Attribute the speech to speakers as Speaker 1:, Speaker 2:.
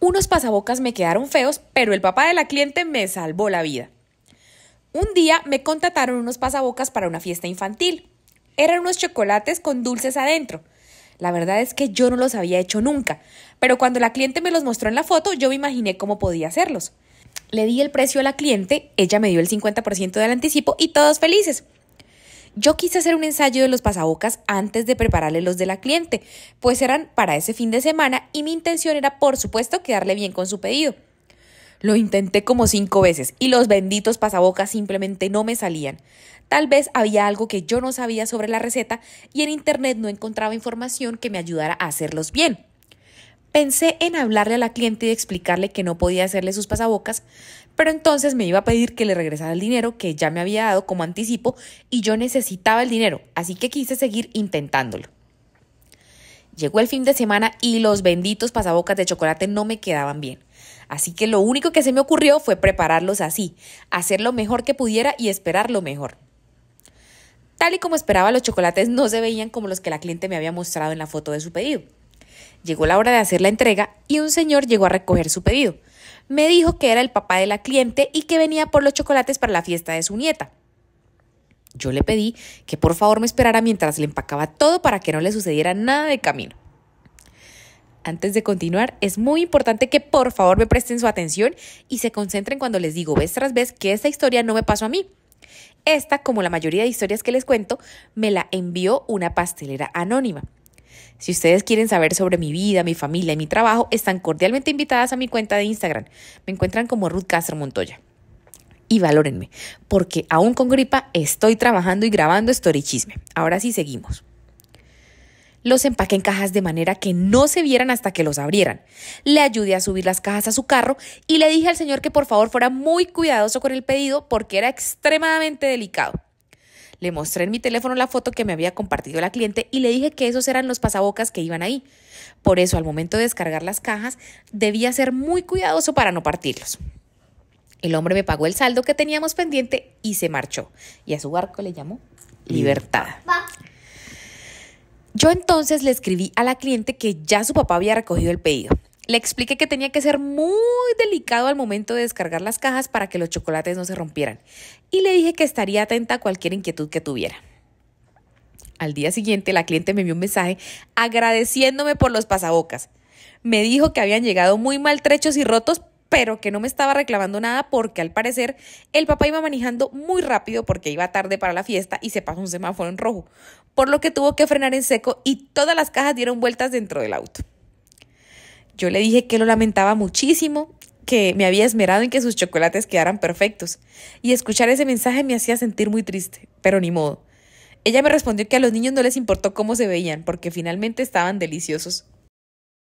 Speaker 1: Unos pasabocas me quedaron feos, pero el papá de la cliente me salvó la vida. Un día me contrataron unos pasabocas para una fiesta infantil. Eran unos chocolates con dulces adentro. La verdad es que yo no los había hecho nunca, pero cuando la cliente me los mostró en la foto, yo me imaginé cómo podía hacerlos. Le di el precio a la cliente, ella me dio el 50% del anticipo y todos felices. Yo quise hacer un ensayo de los pasabocas antes de prepararle los de la cliente, pues eran para ese fin de semana y mi intención era, por supuesto, quedarle bien con su pedido. Lo intenté como cinco veces y los benditos pasabocas simplemente no me salían. Tal vez había algo que yo no sabía sobre la receta y en internet no encontraba información que me ayudara a hacerlos bien. Pensé en hablarle a la cliente y explicarle que no podía hacerle sus pasabocas, pero entonces me iba a pedir que le regresara el dinero que ya me había dado como anticipo y yo necesitaba el dinero, así que quise seguir intentándolo. Llegó el fin de semana y los benditos pasabocas de chocolate no me quedaban bien. Así que lo único que se me ocurrió fue prepararlos así, hacer lo mejor que pudiera y esperar lo mejor. Tal y como esperaba, los chocolates no se veían como los que la cliente me había mostrado en la foto de su pedido. Llegó la hora de hacer la entrega y un señor llegó a recoger su pedido. Me dijo que era el papá de la cliente y que venía por los chocolates para la fiesta de su nieta. Yo le pedí que por favor me esperara mientras le empacaba todo para que no le sucediera nada de camino. Antes de continuar, es muy importante que por favor me presten su atención y se concentren cuando les digo vez tras vez que esta historia no me pasó a mí. Esta, como la mayoría de historias que les cuento, me la envió una pastelera anónima. Si ustedes quieren saber sobre mi vida, mi familia y mi trabajo, están cordialmente invitadas a mi cuenta de Instagram. Me encuentran como Ruth Castro Montoya. Y valórenme, porque aún con gripa estoy trabajando y grabando Story Chisme. Ahora sí seguimos. Los empaqué en cajas de manera que no se vieran hasta que los abrieran. Le ayudé a subir las cajas a su carro y le dije al señor que por favor fuera muy cuidadoso con el pedido porque era extremadamente delicado. Le mostré en mi teléfono la foto que me había compartido la cliente y le dije que esos eran los pasabocas que iban ahí. Por eso, al momento de descargar las cajas, debía ser muy cuidadoso para no partirlos. El hombre me pagó el saldo que teníamos pendiente y se marchó. Y a su barco le llamó Libertad. Yo entonces le escribí a la cliente que ya su papá había recogido el pedido le expliqué que tenía que ser muy delicado al momento de descargar las cajas para que los chocolates no se rompieran y le dije que estaría atenta a cualquier inquietud que tuviera. Al día siguiente la cliente me envió un mensaje agradeciéndome por los pasabocas. Me dijo que habían llegado muy maltrechos y rotos, pero que no me estaba reclamando nada porque al parecer el papá iba manejando muy rápido porque iba tarde para la fiesta y se pasó un semáforo en rojo, por lo que tuvo que frenar en seco y todas las cajas dieron vueltas dentro del auto. Yo le dije que lo lamentaba muchísimo, que me había esmerado en que sus chocolates quedaran perfectos, y escuchar ese mensaje me hacía sentir muy triste, pero ni modo. Ella me respondió que a los niños no les importó cómo se veían, porque finalmente estaban deliciosos.